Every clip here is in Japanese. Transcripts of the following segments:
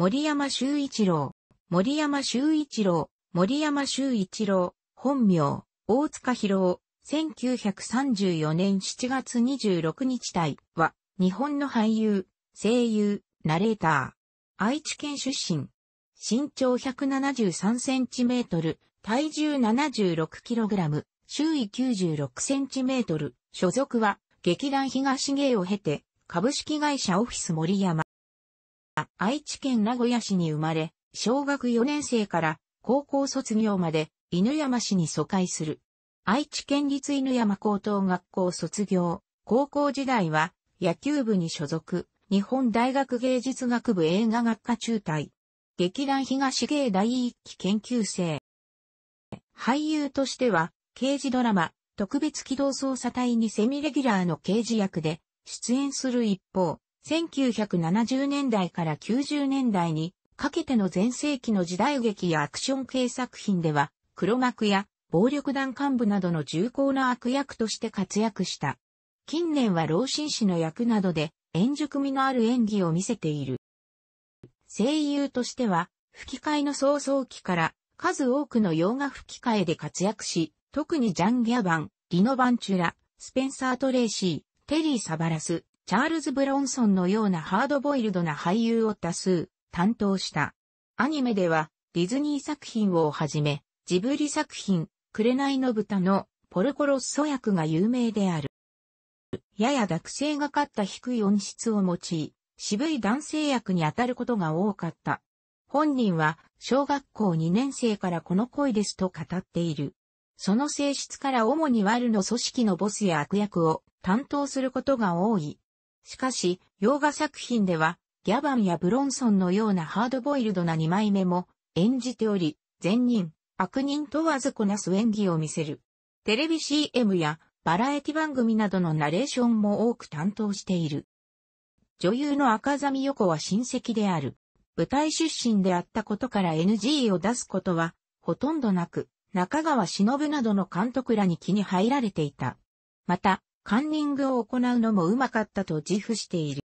森山修一郎、森山修一郎、森山修一郎、本名、大塚博夫、1934年7月26日体は、日本の俳優、声優、ナレーター。愛知県出身。身長173センチメートル、体重76キログラム、周囲96センチメートル、所属は、劇団東芸を経て、株式会社オフィス森山。愛知県名古屋市に生まれ、小学4年生から高校卒業まで犬山市に疎開する。愛知県立犬山高等学校卒業。高校時代は野球部に所属。日本大学芸術学部映画学科中退。劇団東芸第一期研究生。俳優としては、刑事ドラマ、特別機動捜査隊にセミレギュラーの刑事役で出演する一方、1970年代から90年代にかけての前世紀の時代劇やアクション系作品では、黒幕や暴力団幹部などの重厚な悪役として活躍した。近年は老紳士の役などで、円熟味のある演技を見せている。声優としては、吹き替えの早々期から数多くの洋画吹き替えで活躍し、特にジャン・ギャバン、リノ・バンチュラ、スペンサー・トレーシー、テリー・サバラス、チャールズ・ブロンソンのようなハードボイルドな俳優を多数担当した。アニメではディズニー作品をはじめ、ジブリ作品、紅の豚のポルコロッソ役が有名である。やや濁生がかった低い音質を用い、渋い男性役に当たることが多かった。本人は小学校2年生からこの恋ですと語っている。その性質から主にワルの組織のボスや悪役を担当することが多い。しかし、洋画作品では、ギャバンやブロンソンのようなハードボイルドな二枚目も演じており、善人、悪人問わずこなす演技を見せる。テレビ CM やバラエティ番組などのナレーションも多く担当している。女優の赤ザミ子は親戚である。舞台出身であったことから NG を出すことはほとんどなく、中川忍などの監督らに気に入られていた。また、カンニングを行うのもうまかったと自負している。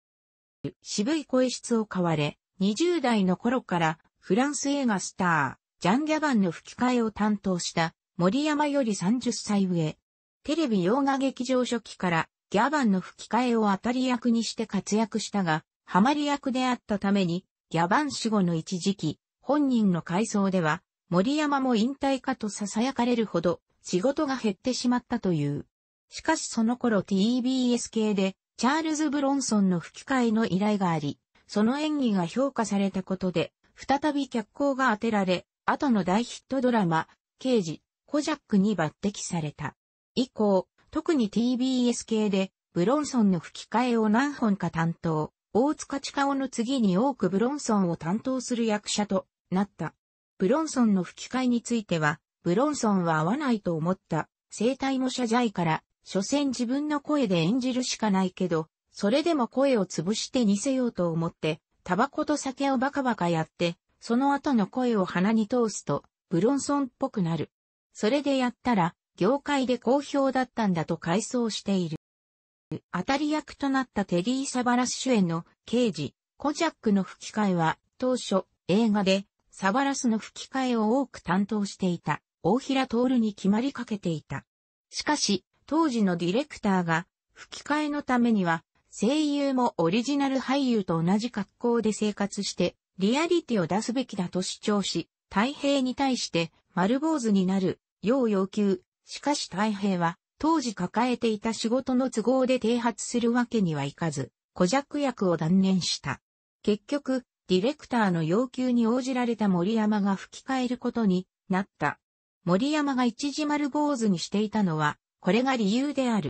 渋い声質を買われ、20代の頃からフランス映画スター、ジャン・ギャバンの吹き替えを担当した森山より30歳上。テレビ洋画劇場初期からギャバンの吹き替えを当たり役にして活躍したが、ハマり役であったために、ギャバン死後の一時期、本人の回想では、森山も引退かと囁かれるほど仕事が減ってしまったという。しかしその頃 TBS 系で、チャールズ・ブロンソンの吹き替えの依頼があり、その演技が評価されたことで、再び脚光が当てられ、後の大ヒットドラマ、刑事、コジャックに抜擢された。以降、特に TBS 系で、ブロンソンの吹き替えを何本か担当、大塚千顔の次に多くブロンソンを担当する役者となった。ブロンソンの吹き替えについては、ブロンソンは合わないと思った、生体模写罪から所詮自分の声で演じるしかないけど、それでも声を潰して似せようと思って、タバコと酒をバカバカやって、その後の声を鼻に通すと、ブロンソンっぽくなる。それでやったら、業界で好評だったんだと回想している。当たり役となったテリー・サバラス主演の刑事、コジャックの吹き替えは、当初、映画で、サバラスの吹き替えを多く担当していた、大平徹に決まりかけていた。しかし、当時のディレクターが、吹き替えのためには、声優もオリジナル俳優と同じ格好で生活して、リアリティを出すべきだと主張し、太平に対して丸坊主になるよう要求。しかし太平は、当時抱えていた仕事の都合で停発するわけにはいかず、小弱役を断念した。結局、ディレクターの要求に応じられた森山が吹き替えることになった。森山が一時丸坊主にしていたのは、これが理由である。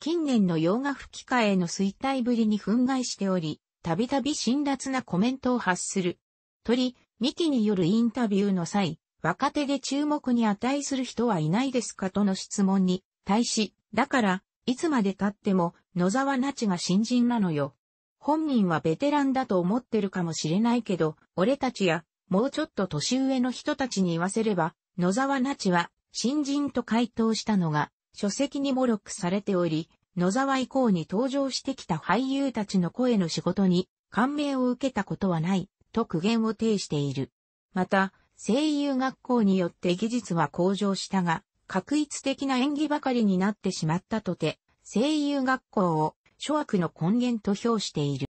近年の洋画吹き替えの衰退ぶりに憤慨しており、たびたび辛辣なコメントを発する。鳥、ミキによるインタビューの際、若手で注目に値する人はいないですかとの質問に対し、だから、いつまで経っても野沢那智が新人なのよ。本人はベテランだと思ってるかもしれないけど、俺たちや、もうちょっと年上の人たちに言わせれば、野沢那智は新人と回答したのが、書籍にもロックされており、野沢以降に登場してきた俳優たちの声の仕事に感銘を受けたことはない、と苦言を呈している。また、声優学校によって技術は向上したが、確一的な演技ばかりになってしまったとて、声優学校を諸悪の根源と評している。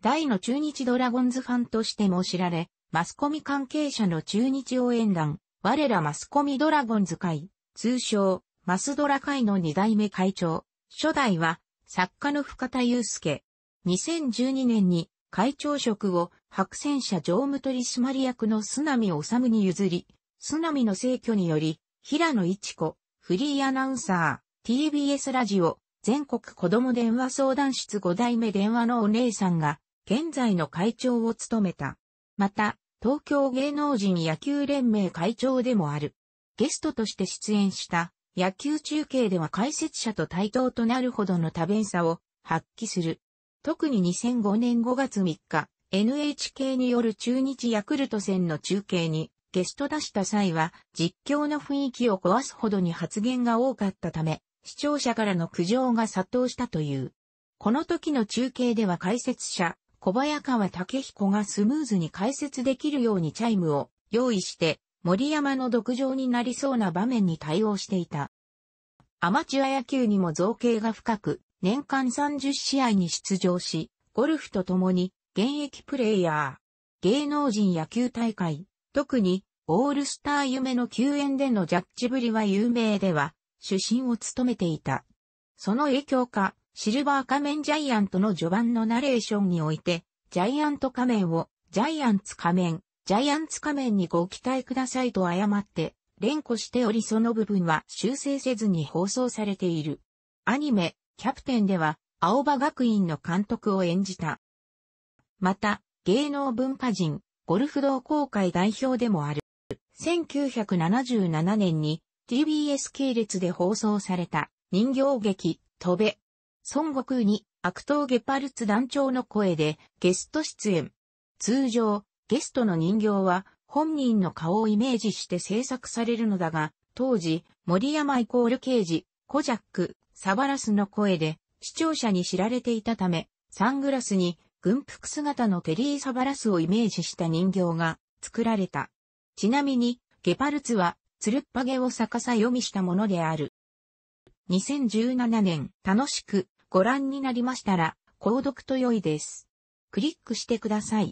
大の中日ドラゴンズファンとしても知られ、マスコミ関係者の中日応援団、我らマスコミドラゴンズ会、通称、マスドラ会の二代目会長、初代は、作家の深田祐介。2012年に会長職を白戦車常務取締役の須波治に譲り、須波の逝去により、平野一子、フリーアナウンサー、TBS ラジオ、全国子供電話相談室5代目電話のお姉さんが、現在の会長を務めた。また、東京芸能人野球連盟会長でもある。ゲストとして出演した野球中継では解説者と対等となるほどの多弁さを発揮する。特に2005年5月3日、NHK による中日ヤクルト戦の中継にゲスト出した際は実況の雰囲気を壊すほどに発言が多かったため、視聴者からの苦情が殺到したという。この時の中継では解説者、小早川武彦がスムーズに解説できるようにチャイムを用意して森山の独上になりそうな場面に対応していた。アマチュア野球にも造形が深く、年間30試合に出場し、ゴルフと共に現役プレイヤー、芸能人野球大会、特にオールスター夢の球援でのジャッジぶりは有名では、主審を務めていた。その影響か、シルバー仮面ジャイアントの序盤のナレーションにおいて、ジャイアント仮面をジャイアンツ仮面ジャイアンツ仮面にご期待くださいと誤って、連呼しておりその部分は修正せずに放送されている。アニメ、キャプテンでは、青葉学院の監督を演じた。また、芸能文化人、ゴルフ同好会代表でもある。1977年に TBS 系列で放送された人形劇、飛べ。孫悟空に悪党ゲパルツ団長の声でゲスト出演。通常、ゲストの人形は本人の顔をイメージして制作されるのだが、当時、森山イコール刑事、コジャック、サバラスの声で視聴者に知られていたため、サングラスに軍服姿のテリー・サバラスをイメージした人形が作られた。ちなみに、ゲパルツは、つるっぱげを逆さ読みしたものである。2017年、楽しくご覧になりましたら、購読と良いです。クリックしてください。